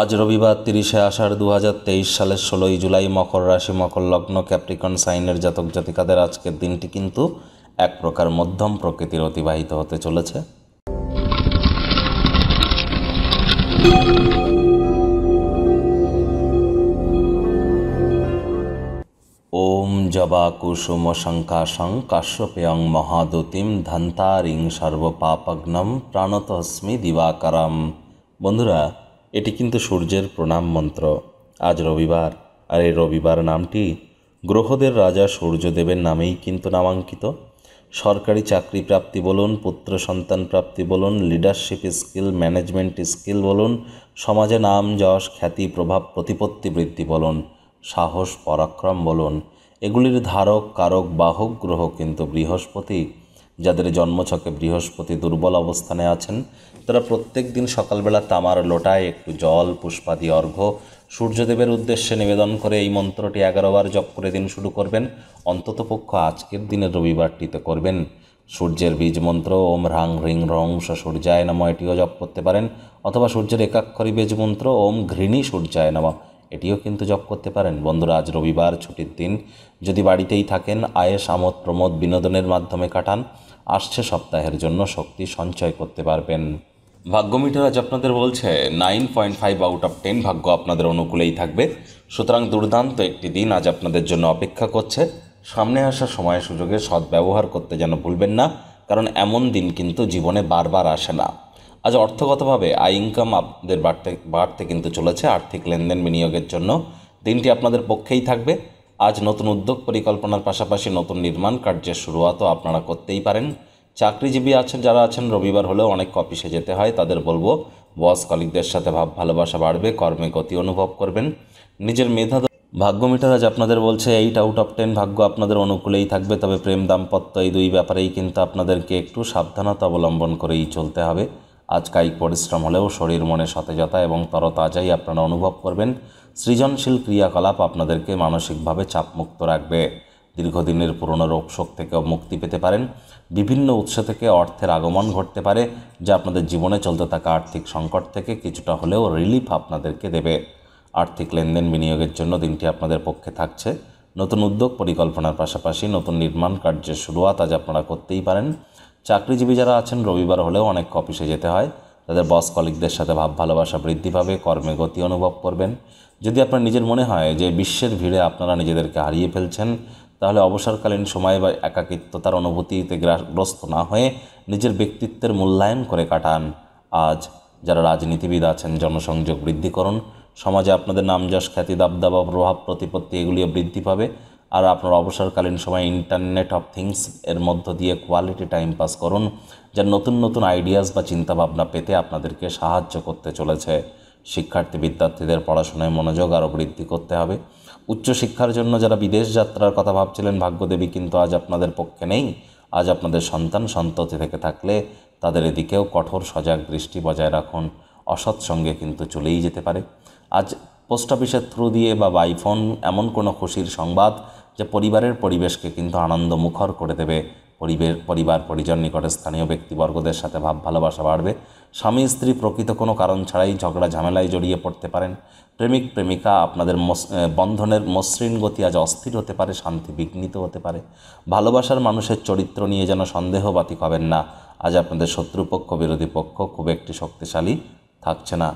আজ রবিবার তিরিশে আষাঢ় দু সালের ষোলোই জুলাই মকর রাশি মকর লগ্ন ক্যাপ্রিকন সাইনের জাতক জাতিকাদের আজকের দিনটি কিন্তু এক প্রকার মধ্যম প্রকৃতির অতিবাহিত হতে চলেছে ওম জবা কুসুম শঙ্কাশং কাশ্যপেয়ং মহাদুতিম ধন্তারিং সর্বপাপগ্নম প্রাণতস্মি দিবাকারম বন্ধুরা এটি কিন্তু সূর্যের প্রণাম মন্ত্র আজ রবিবার আর এই রবিবার নামটি গ্রহদের রাজা সূর্যদেবের নামেই কিন্তু নামাঙ্কিত সরকারি চাকরি প্রাপ্তি বলুন পুত্র সন্তান প্রাপ্তি বলুন লিডারশিপ স্কিল ম্যানেজমেন্ট স্কিল বলুন সমাজে নাম যশ খ্যাতি প্রভাব প্রতিপত্তি বৃদ্ধি বলুন সাহস পরাক্রম বলুন এগুলির ধারক কারক বাহক গ্রহ কিন্তু বৃহস্পতি যাদের জন্মছকে বৃহস্পতি দুর্বল অবস্থানে আছেন তারা প্রত্যেক দিন সকালবেলা তামার লোটায় একটু জল পুষ্পাদি অর্ঘ্য সূর্যদেবের উদ্দেশ্যে নিবেদন করে এই মন্ত্রটি এগারোবার জপ করে দিন শুরু করবেন অন্ততপক্ষ আজকের দিনের রবিবারটিতে করবেন সূর্যের বীজ মন্ত্র ওম হ্রাং হ্রিং রং সূর্যায় নম এটিও জপ করতে পারেন অথবা সূর্যের একাক্ষরী বীজ মন্ত্র ওম ঘৃণী সূর্যায় নম এটিও কিন্তু জপ করতে পারেন বন্ধুরা আজ রবিবার ছুটির দিন যদি বাড়িতেই থাকেন আয়েস আমোদ প্রমোদ বিনোদনের মাধ্যমে কাটান আসছে সপ্তাহের জন্য শক্তি সঞ্চয় করতে পারবেন ভাগ্যমিটার আজ আপনাদের বলছে nine point five out of ten ভাগ্য আপনাদের অনুকূলেই থাকবে সুতরাং দুর্দান্ত একটি দিন আজ আপনাদের জন্য অপেক্ষা করছে সামনে আসা সময় সুযোগে সদ্ব্যবহার করতে যেন ভুলবেন না কারণ এমন দিন কিন্তু জীবনে বারবার আসে না আজ অর্থগতভাবে আই ইনকাম আপনাদের বাড়তে বাড়তে কিন্তু চলেছে আর্থিক লেনদেন বিনিয়োগের জন্য দিনটি আপনাদের পক্ষেই থাকবে আজ নতুন উদ্যোগ পরিকল্পনার পাশাপাশি নতুন নির্মাণ কার্যের শুরুয়াতও আপনারা করতেই পারেন চাকরিজীবী আছেন যারা আছেন রবিবার হলেও অনেক অফিসে যেতে হয় তাদের বলবো বস কলিকদের সাথে ভাব ভালোবাসা বাড়বে কর্মে গতি অনুভব করবেন নিজের মেধা ভাগ্য মিটার আজ আপনাদের বলছে এইট আউট অফ টেন ভাগ্য আপনাদের অনুকূলেই থাকবে তবে প্রেম দাম্পত্য এই দুই ব্যাপারেই কিন্তু আপনাদেরকে একটু সাবধানতা অবলম্বন করেই চলতে হবে আজ কায়িক পরিশ্রম হলেও শরীর মনে সতেজতা এবং তরতাজাই আপনারা অনুভব করবেন সৃজনশীল ক্রিয়াকলাপ আপনাদেরকে মানসিকভাবে চাপমুক্ত রাখবে দীর্ঘদিনের পুরনো রোগশোক থেকেও মুক্তি পেতে পারেন বিভিন্ন উৎস থেকে অর্থের আগমন ঘটতে পারে যা আপনাদের জীবনে চলতে থাকা আর্থিক সংকট থেকে কিছুটা হলেও রিলিফ আপনাদেরকে দেবে আর্থিক লেনদেন বিনিয়োগের জন্য দিনটি আপনাদের পক্ষে থাকছে নতুন উদ্যোগ পরিকল্পনার পাশাপাশি নতুন নির্মাণ কার্যের শুরুয়াত আজ আপনারা করতেই পারেন চাকরিজীবী যারা আছেন রবিবার হলেও অনেক অফিসে যেতে হয় তাদের বস কলিকদের সাথে ভাব ভালোবাসা বৃদ্ধি পাবে কর্মে গতি অনুভব করবেন যদি আপনার নিজের মনে হয় যে বিশ্বের ভিড়ে আপনারা নিজেদেরকে হারিয়ে ফেলছেন তাহলে অবসরকালীন সময় বা একাকিত্বতার অনুভূতিতে গ্রাসগ্রস্ত না হয়ে নিজের ব্যক্তিত্বের মূল্যায়ন করে কাটান আজ যারা রাজনীতিবিদ আছেন জনসংযোগ বৃদ্ধি করুন সমাজে আপনাদের যশ খ্যাতি দাবদাবা প্রভাব প্রতিপত্তি এগুলিও বৃদ্ধি পাবে আর আপনার অবসরকালীন সময় ইন্টারনেট অফ থিংস এর মধ্য দিয়ে কোয়ালিটি টাইম পাস করুন যা নতুন নতুন আইডিয়াস বা চিন্তাভাবনা পেতে আপনাদেরকে সাহায্য করতে চলেছে শিক্ষার্থী বিদ্যার্থীদের পড়াশোনায় মনোযোগ আরও বৃদ্ধি করতে হবে উচ্চশিক্ষার জন্য যারা বিদেশ যাত্রার কথা ভাবছিলেন ভাগ্যদেবী কিন্তু আজ আপনাদের পক্ষে নেই আজ আপনাদের সন্তান সন্ততি থেকে থাকলে তাদের এদিকেও কঠোর সজাগ দৃষ্টি বজায় রাখুন অসৎ সঙ্গে কিন্তু চলেই যেতে পারে আজ পোস্ট অফিসের থ্রু দিয়ে বা বাইফোন এমন কোনো খুশির সংবাদ যে পরিবারের পরিবেশকে কিন্তু আনন্দ মুখর করে দেবে পরিবেশ পরিবার পরিজন নিকটে স্থানীয় ব্যক্তিবর্গদের সাথে ভাব ভালোবাসা বাড়বে স্বামী স্ত্রী প্রকৃত কোনো কারণ ছাড়াই ঝগড়া ঝামেলায় জড়িয়ে পড়তে পারেন প্রেমিক প্রেমিকা আপনাদের বন্ধনের মসৃণ গতি আজ অস্থির হতে পারে শান্তি বিঘ্নিত হতে পারে ভালোবাসার মানুষের চরিত্র নিয়ে যেন সন্দেহ বাতিক হবেন না আজ আপনাদের শত্রুপক্ষ বিরোধী পক্ষ খুব একটি শক্তিশালী থাকছে না